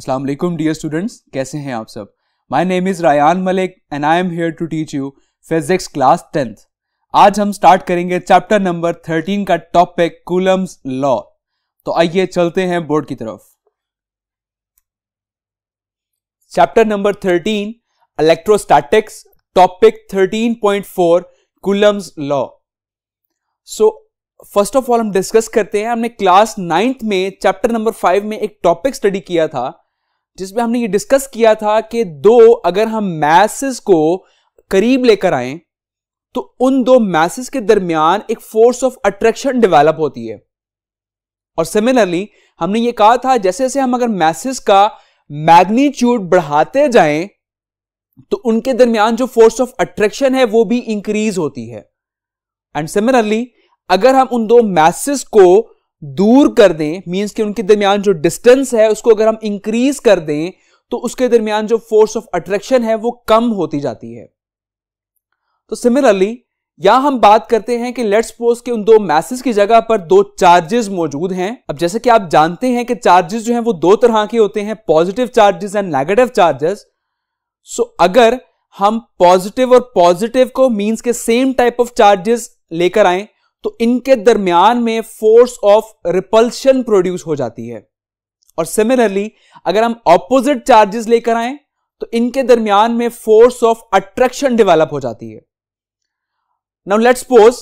Aslam dear students कैसे हैं आप सब my name is Rayan Malik and I am here to teach you physics class tenth आज हम स्टार्ट करेंगे चैप्टर नंबर थर्टीन का टॉपिक कूलम्स लॉ तो आइए चलते हैं बोर्ड की तरफ chapter number thirteen electrostatics topic thirteen point four Coulomb's law so first of all हम डिस्कस करते हैं हमने क्लास नाइन्थ में चैप्टर नंबर फाइव में एक टॉपिक स्टडी किया था जिसमें हमने ये डिस्कस किया था कि दो अगर हम मैसेस को करीब लेकर आए तो उन दो मैसेस के दरमियान एक फोर्स ऑफ अट्रैक्शन डेवलप होती है और सिमिलरली हमने ये कहा था जैसे जैसे हम अगर मैसेस का मैग्नीट्यूड बढ़ाते जाएं तो उनके दरमियान जो फोर्स ऑफ अट्रैक्शन है वो भी इंक्रीज होती है एंड सिमिलरली अगर हम उन दो मैसेस को दूर कर दें मीन्स कि उनके दरमियान जो डिस्टेंस है उसको अगर हम इंक्रीज कर दें तो उसके दरमियान जो फोर्स ऑफ अट्रैक्शन है वो कम होती जाती है तो सिमिलरली या हम बात करते हैं कि लेट्स सपोज के उन दो मैसेज की जगह पर दो चार्जेस मौजूद हैं अब जैसे कि आप जानते हैं कि चार्जेस जो हैं वो दो तरह के होते हैं positive charges and negative charges so अगर हम पॉजिटिव और पॉजिटिव को मींस के सेम टाइप ऑफ चार्जेस लेकर आए तो इनके दरमियान में फोर्स ऑफ रिपल्शन प्रोड्यूस हो जाती है और सिमिलरली अगर हम ऑपोजिट चार्जेस लेकर आए तो इनके दरमियान में फोर्स ऑफ अट्रैक्शन डेवलप हो जाती है नाउ लेट्स सपोज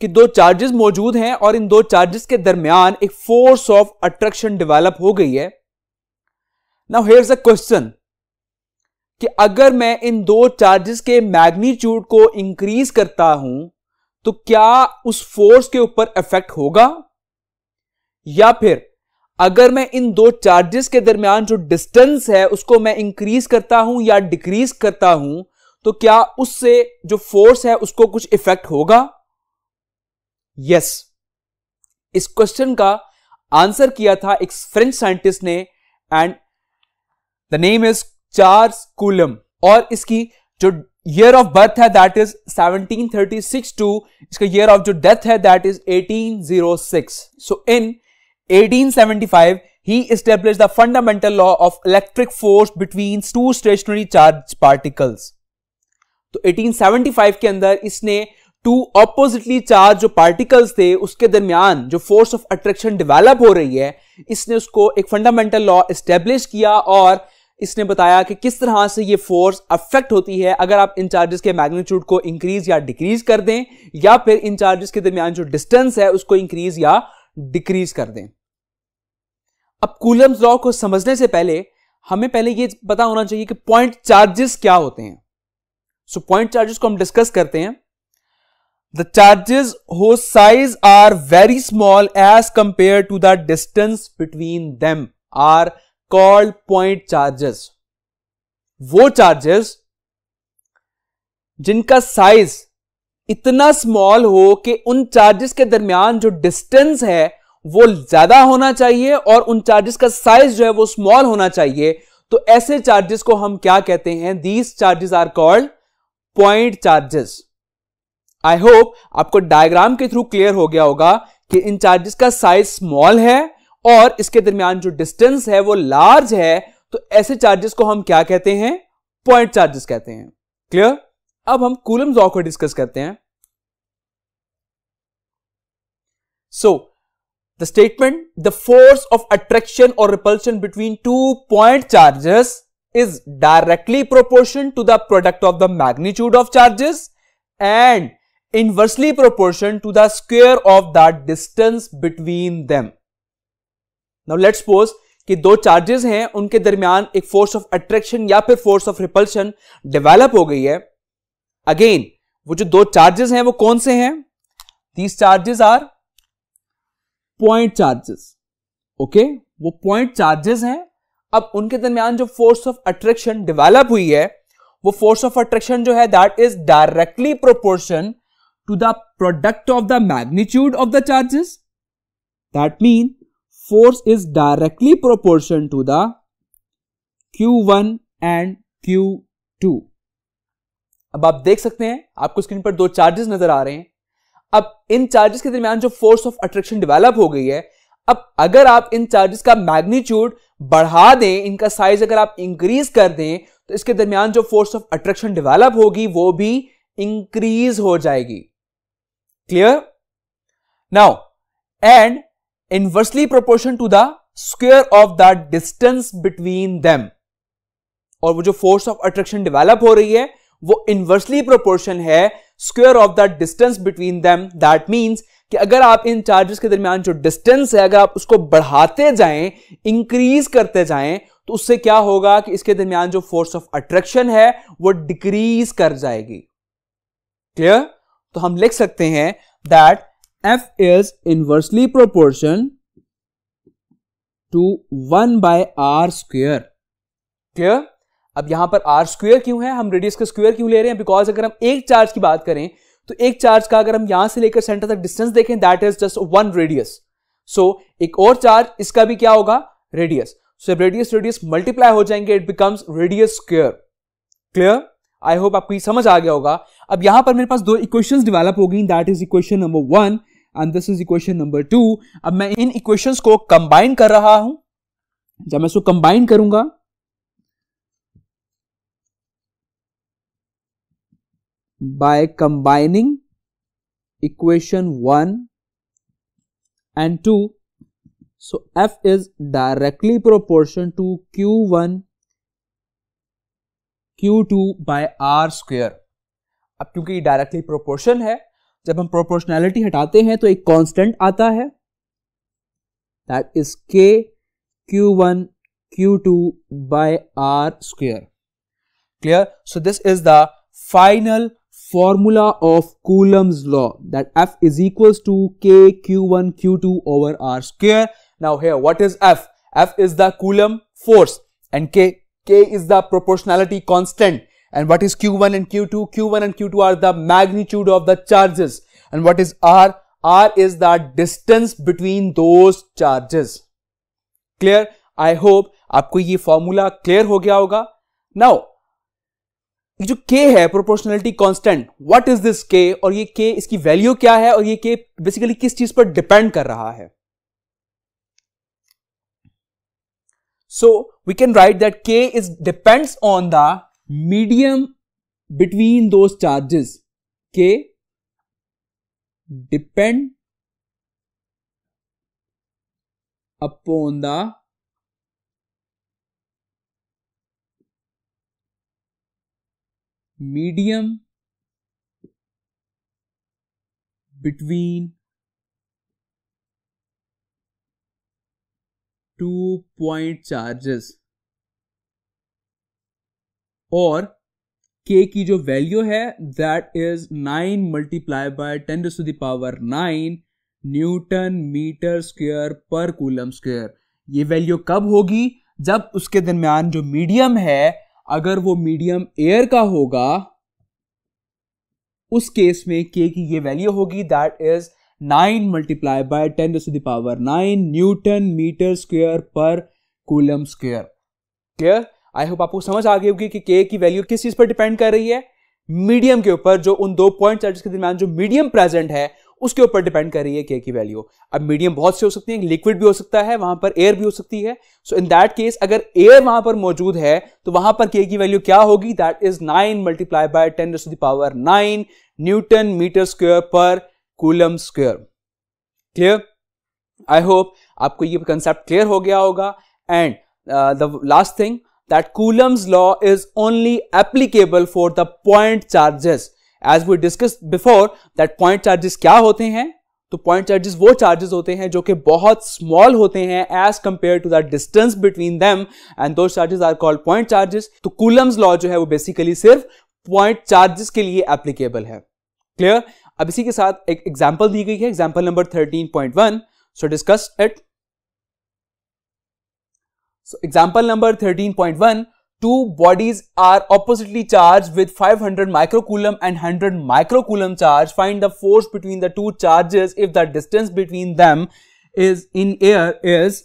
कि दो चार्जेस मौजूद हैं और इन दो चार्जेस के दरमियान एक फोर्स ऑफ अट्रैक्शन डेवलप हो गई है नाउ हेयर्स अ क्वेश्चन कि अगर मैं इन दो चार्जेस के मैग्नीट्यूड को इंक्रीज करता हूं तो क्या उस फोर्स के ऊपर इफेक्ट होगा या फिर अगर मैं इन दो चार्जेस के दरमियान जो डिस्टेंस है उसको मैं इंक्रीज करता हूं या डिक्रीज करता हूं तो क्या उससे जो फोर्स है उसको कुछ इफेक्ट होगा यस yes. इस क्वेश्चन का आंसर किया था एक फ्रेंच साइंटिस्ट ने and the name is Charles Coulomb और इसकी जो ईयर ऑफ बर्थ है दैट इज 1736 टू इसका ईयर ऑफ जो डेथ है that is 1806 so in 1875 he establish the fundamental law of electric force between two stationary charge particles तो 1875 के अंदर इसने टू ऑपोजिटली चार्ज जो पार्टिकल्स थे उसके दरमियान जो फोर्स ऑफ अट्रैक्शन डेवलप हो रही है इसने उसको एक फंडामेंटल लॉ एस्टेब्लिश किया और इसने बताया कि किस तरह से ये फोर्स अफेक्ट होती है अगर आप इन चार्जेस के मैग्नीट्यूड को इंक्रीज या डिक्रीज कर दें या फिर इन चार्जेस के दरमियान जो डिस्टेंस है उसको इंक्रीज या डिक्रीज कर दें अब कूलम्स लॉ को समझने से पहले हमें पहले ये पता होना चाहिए कि पॉइंट चार्जेस क्या होते हैं सो पॉइंट चार्जेस को हम डिस्कस करते हैं the charges whose size are very small as compare to the distance between them are called point charges वो चार्जेस जिनका साइज इतना स्मॉल हो कि उन चार्जेस के दरमियान जो डिस्टेंस है वो ज्यादा होना चाहिए और उन चार्जेस का साइज जो है वो स्मॉल होना चाहिए तो ऐसे चार्जेस को हम क्या कहते हैं these charges are called point charges I hope आपको डायग्राम के थ्रू क्लियर हो गया होगा कि इन चार्जेस का साइज स्मॉल है और इसके दरमियान जो डिस्टेंस है वो लार्ज है तो ऐसे चार्जेस को हम क्या कहते हैं पॉइंट चार्जेस कहते हैं क्लियर अब हम कूलम जॉक को डिस्कस करते हैं so the statement the force of attraction और repulsion between two point charges is directly proportion to the product of the magnitude of charges and inversely proportion to the square of the distance between them now let's suppose कि दो charges हैं उनके दरमियान एक force of attraction या फिर force of repulsion develop हो गई है अगेन वो जो दो चार्जेस हैं वो कौन से हैं these charges are point charges okay वो पॉइंट चार्जेस हैं अब उनके दरमियान जो फोर्स ऑफ अट्रैक्शन डेवलप हुई है वो फोर्स ऑफ अट्रैक्शन जो है that is directly proportion to the product of the magnitude of the charges that mean force is directly proportional to the Q1 and Q2 अब आप देख सकते हैं आपको स्क्रीन पर दो चार्जेस नजर आ रहे हैं अब इन चार्जेस के दरमियान जो फोर्स ऑफ अट्रैक्शन डेवलप हो गई है अब अगर आप इन चार्जेस का मैग्नीट्यूड बढ़ा दें इनका साइज अगर आप इंक्रीज कर दें तो इसके दरमियान जो फोर्स ऑफ अट्रैक्शन डेवलप होगी वो भी इंक्रीज हो जाएगी clear now and inversely proportion to the square of the distance between them और वो जो फोर्स ऑफ अट्रैक्शन डिवेलप हो रही है वो इनवर्सली प्रोपोर्शन है square of the distance between them that means कि अगर आप इन चार्जेस के दरमियान जो डिस्टेंस है अगर आप उसको बढ़ाते जाएं इंक्रीज करते जाएं तो उससे क्या होगा कि इसके दरमियान जो फोर्स ऑफ अट्रैक्शन है वो डिक्रीज कर जाएगी क्लियर तो हम लिख सकते हैं that f is inversely proportion to 1 by r square clear अब यहां पर r स्क्वायर क्यों है हम रेडियस का स्क्वेयर क्यों ले रहे हैं बिकॉज अगर हम एक चार्ज की बात करें तो एक चार्ज का अगर हम यहां से लेकर सेंटर तक डिस्टेंस देखें that is just one radius so एक और चार्ज इसका भी क्या होगा radius so radius radius multiply हो जाएंगे it becomes radius square clear I hope आपको ये समझ आ गया होगा अब यहां पर मेरे पास दो इक्वेशंस डेवलप हो गई that is equation number one and this is equation number two अब मैं इन इक्वेशन को कंबाइन कर रहा हूं जब मैं इसको कंबाइन करूंगा by combining equation one and two so F is directly proportion to Q one Q two by R square अब क्योंकि डायरेक्टली प्रोपोर्शन है जब हम प्रोपोर्शनैलिटी हटाते हैं तो एक कांस्टेंट आता है that is K Q one Q two by R square clear so this is the final formula of Coulomb's law that F is equals to K Q1 Q2 over R square. Now here what is F? F is the Coulomb force and K, K is the proportionality constant And what is Q1 and Q2? Q1 and Q2 are the magnitude of the charges. And what is R? R is the distance between those charges. Clear? I hope आपको ये formula clear हो गया होगा. Now, is K है proportionality constant, what is this K? और ये K इसकी value क्या है? और ये K basically किस चीज़ what? depend कर रहा So, we can write that K depends on the medium between दो charges K depend upon the medium between two point charges और के की जो वैल्यू है that is nine multiply by ten to the power nine newton metre square per coulomb square ये value कब होगी जब उसके दरमियान जो मीडियम है अगर वो मीडियम एयर का होगा उस केस में के की ये वैल्यू होगी that is nine multiply by ten to the power nine newton metre square per coulomb square clear I hope आपको समझ आ गई होगी कि के की वैल्यू किस चीज पर डिपेंड कर रही है मीडियम के ऊपर जो उन दो पॉइंट चार्जेस के दरमियान जो मीडियम प्रेजेंट है उसके ऊपर डिपेंड कर रही है के की वैल्यू अब मीडियम बहुत सी हो सकती है लिक्विड भी हो सकता है वहां पर एयर भी हो सकती है सो इन दैट केस अगर एयर वहां पर मौजूद है तो वहां पर के की वैल्यू क्या होगी that is nine multiply by ten to the power nine newton metre square per coulomb square clear I hope आपको ये कंसेप्ट क्लियर हो गया होगा and the last thing that Coulomb's law is only applicable for the point charges. As we discussed before that point charges क्या होते हैं तो point charges वो चार्जेस होते हैं जो कि बहुत स्मॉल होते हैं as compare to the distance between them and दो charges are called point charges तो कूलम्स लॉ जो है वो बेसिकली सिर्फ पॉइंट चार्जेस के लिए एप्लीकेबल है क्लियर अब इसी के साथ एक एग्जाम्पल दी गई है example number thirteen point one so discuss it So example number 13.1, two bodies are oppositely charged with 500 microcoulomb and 100 microcoulomb charge. Find the force between the two charges if the distance between them is in air is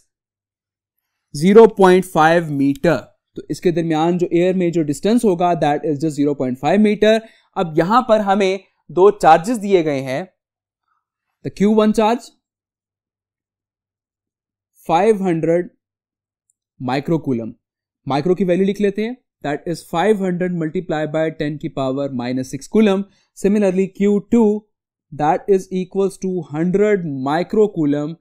0.5 meter. तो इसके दरमियान जो air में जो distance होगा that is just 0.5 metre अब यहां पर हमें दो चार्जेस दिए गए हैं the Q one charge 500 microcoulomb micro की वैल्यू लिख लेते हैं that is 500 hundred multiply by ten की power minus six coulomb similarly Q two that is equal to hundred micro coulomb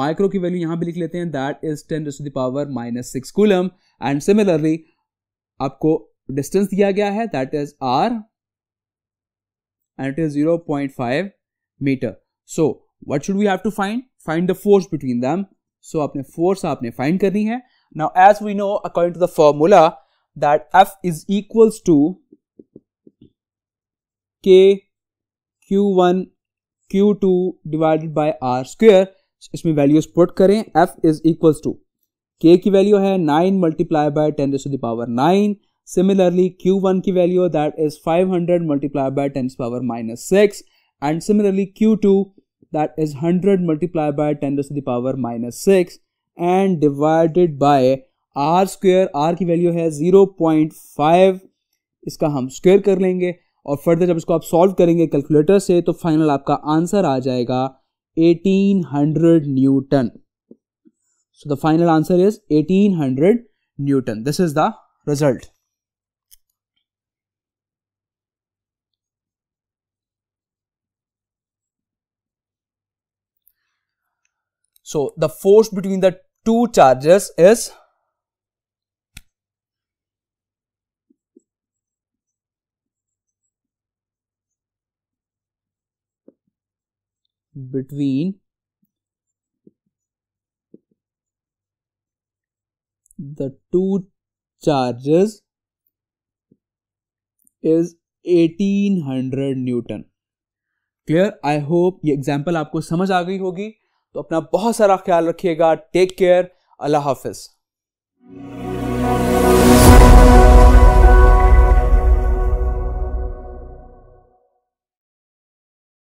micro की वैल्यू यहां भी लिख लेते हैं that is ten to the power minus six coulomb and similarly आपको distance दिया गया है that is R and it is zero point five metre so what should we have to find find the force between them so आपने force आपने find करनी है Now, as we know, according to the formula, that F is equals to K Q1 Q2 divided by R square. So, values put karein, F is equals to K ki value hai 9 multiplied by 10 to the power 9. Similarly, Q1 ki value that is 500 multiplied by 10 to the power minus 6. And similarly, Q2 that is 100 multiplied by 10 to the power minus 6. And divided by R square R की value है zero point five इसका हम square कर लेंगे और further जब इसको आप सॉल्व करेंगे कैलकुलेटर से तो फाइनल आपका आंसर आ जाएगा eighteen hundred newton so the final answer is eighteen hundred newton this is the result So, the force between the two charges is between the two charges is 1800 newton. Clear? I hope ये example, आपको समझ आ गई होगी तो अपना बहुत सारा ख्याल रखिएगा टेक केयर अल्लाह हाफिज़